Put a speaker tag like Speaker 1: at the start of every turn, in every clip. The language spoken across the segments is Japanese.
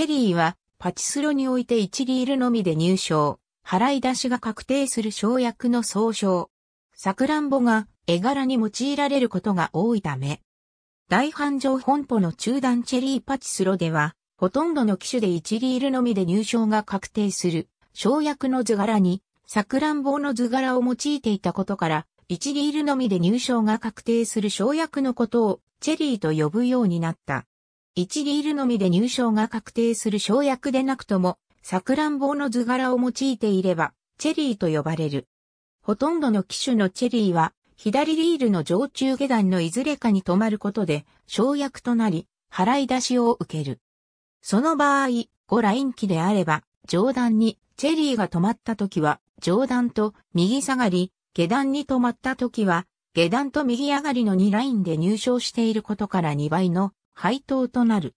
Speaker 1: チェリーはパチスロにおいて1リールのみで入賞。払い出しが確定する生薬の総称。サクランボが絵柄に用いられることが多いため。大繁盛本舗の中段チェリーパチスロでは、ほとんどの機種で1リールのみで入賞が確定する、生薬の図柄に、サクランボの図柄を用いていたことから、1リールのみで入賞が確定する生薬のことをチェリーと呼ぶようになった。1リールのみで入賞が確定する生薬でなくとも、桜んランの図柄を用いていれば、チェリーと呼ばれる。ほとんどの機種のチェリーは、左リールの上中下段のいずれかに止まることで、生薬となり、払い出しを受ける。その場合、5ライン機であれば、上段にチェリーが止まった時は、上段と右下がり、下段に止まった時は、下段と右上がりの2ラインで入賞していることから2倍の配当となる。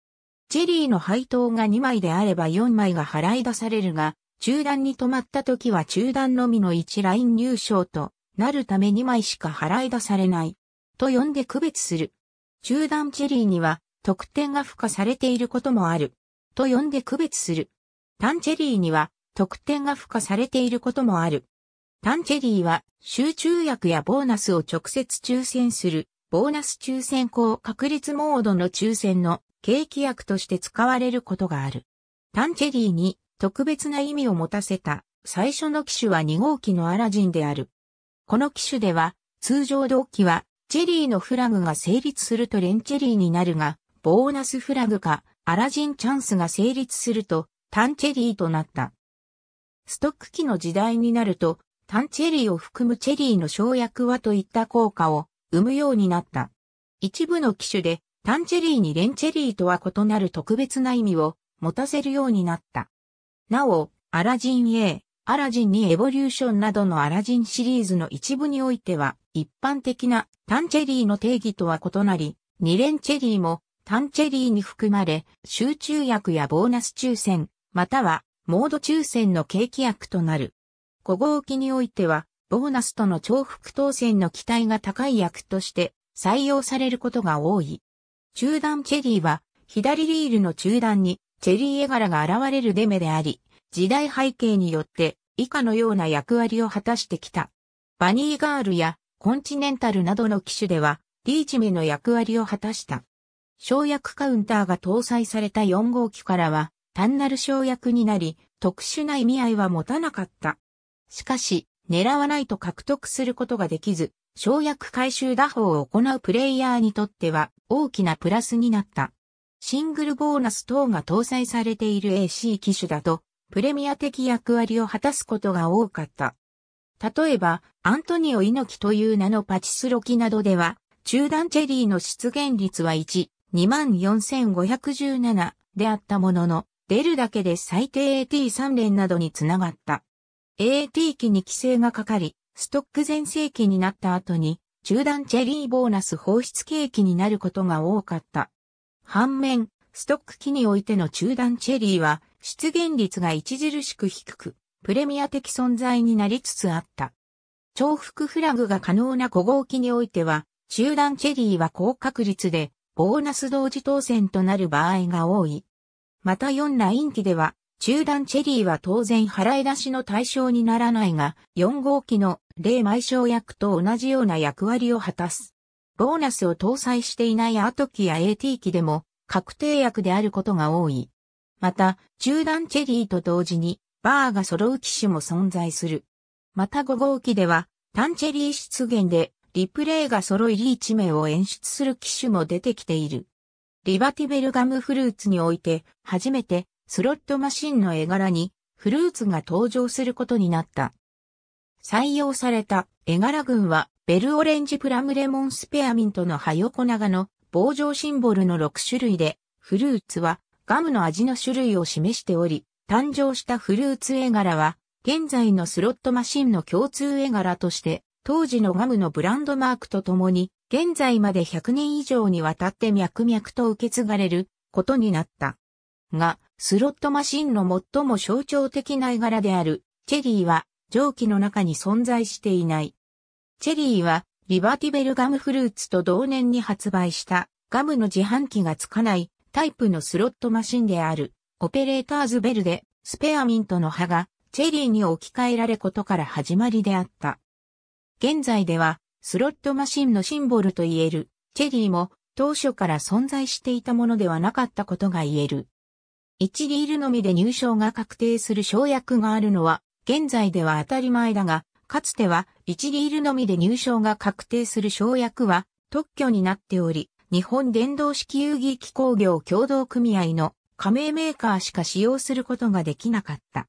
Speaker 1: チェリーの配当が2枚であれば4枚が払い出されるが、中段に止まった時は中断のみの1ライン入賞となるため2枚しか払い出されない。と呼んで区別する。中断チェリーには得点が付加されていることもある。と呼んで区別する。単チェリーには得点が付加されていることもある。単チェリーは集中薬やボーナスを直接抽選するボーナス抽選高確率モードの抽選の景気薬として使われることがある。タンチェリーに特別な意味を持たせた最初の機種は2号機のアラジンである。この機種では通常同期はチェリーのフラグが成立するとレンチェリーになるが、ボーナスフラグかアラジンチャンスが成立するとタンチェリーとなった。ストック機の時代になると、タンチェリーを含むチェリーの省略はといった効果を生むようになった。一部の機種でタンチェリーにレンチェリーとは異なる特別な意味を持たせるようになった。なお、アラジン A、アラジン2エボリューションなどのアラジンシリーズの一部においては、一般的なタンチェリーの定義とは異なり、2連チェリーもタンチェリーに含まれ、集中薬やボーナス抽選、またはモード抽選の景気薬となる。5号機においては、ボーナスとの重複当選の期待が高い役として採用されることが多い。中段チェリーは、左リールの中段にチェリー絵柄が現れるデメであり、時代背景によって以下のような役割を果たしてきた。バニーガールやコンチネンタルなどの機種では、リーチメの役割を果たした。省役カウンターが搭載された4号機からは、単なる省役になり、特殊な意味合いは持たなかった。しかし、狙わないと獲得することができず、省略回収打法を行うプレイヤーにとっては大きなプラスになった。シングルボーナス等が搭載されている AC 機種だと、プレミア的役割を果たすことが多かった。例えば、アントニオ猪木という名のパチスロ機などでは、中段チェリーの出現率は1、24517であったものの、出るだけで最低 AT3 連などにつながった。AT 期に規制がかかり、ストック全盛期になった後に、中断チェリーボーナス放出契機になることが多かった。反面、ストック期においての中断チェリーは、出現率が著しく低く、プレミア的存在になりつつあった。重複フラグが可能な古号機においては、中断チェリーは高確率で、ボーナス同時当選となる場合が多い。また4ライン機では、中段チェリーは当然払い出しの対象にならないが、4号機の例埋葬役と同じような役割を果たす。ボーナスを搭載していないアト機や AT 機でも確定役であることが多い。また、中段チェリーと同時にバーが揃う機種も存在する。また5号機では、単チェリー出現でリプレイが揃いリーチ名を演出する機種も出てきている。リバティベルガムフルーツにおいて初めてスロットマシンの絵柄にフルーツが登場することになった。採用された絵柄群はベルオレンジプラムレモンスペアミントの葉横長の棒状シンボルの6種類で、フルーツはガムの味の種類を示しており、誕生したフルーツ絵柄は、現在のスロットマシンの共通絵柄として、当時のガムのブランドマークとともに、現在まで100年以上にわたって脈々と受け継がれることになった。が、スロットマシンの最も象徴的な絵柄である、チェリーは、蒸気の中に存在していない。チェリーは、リバティベルガムフルーツと同年に発売した、ガムの自販機がつかないタイプのスロットマシンである、オペレーターズベルで、スペアミントの葉が、チェリーに置き換えられことから始まりであった。現在では、スロットマシンのシンボルと言える、チェリーも、当初から存在していたものではなかったことが言える。1リールのみで入賞が確定する賞略があるのは、現在では当たり前だが、かつては1リールのみで入賞が確定する賞略は特許になっており、日本電動式遊戯機工業共同組合の加盟メーカーしか使用することができなかった。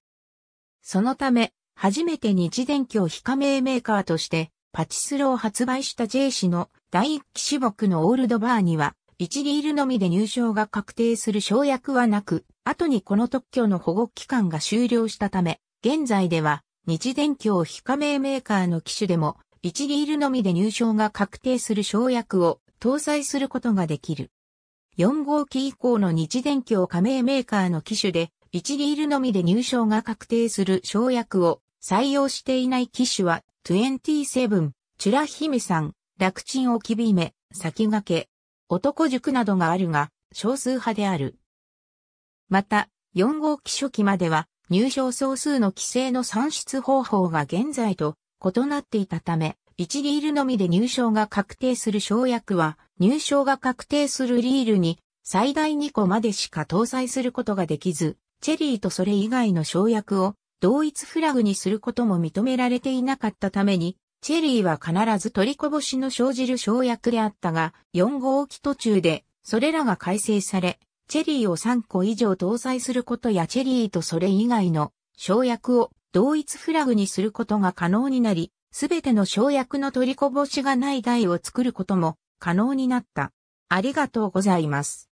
Speaker 1: そのため、初めて日電協非加盟メーカーとして、パチスロを発売した J 氏の第一期種目のオールドバーには、1リールのみで入賞が確定する省略はなく、後にこの特許の保護期間が終了したため、現在では日電協非加盟メーカーの機種でも1リールのみで入賞が確定する省略を搭載することができる。4号機以降の日電協加盟メーカーの機種で1リールのみで入賞が確定する省略を採用していない機種は27、チュラヒメさん、楽チンオキビ先駆け、男塾などがあるが、少数派である。また、4号機初期までは、入賞総数の規制の算出方法が現在と異なっていたため、1リールのみで入賞が確定する省略は、入賞が確定するリールに最大2個までしか搭載することができず、チェリーとそれ以外の省略を同一フラグにすることも認められていなかったために、チェリーは必ず取りこぼしの生じる生薬であったが、4号機途中で、それらが改正され、チェリーを3個以上搭載することやチェリーとそれ以外の生薬を同一フラグにすることが可能になり、すべての生薬の取りこぼしがない台を作ることも可能になった。ありがとうございます。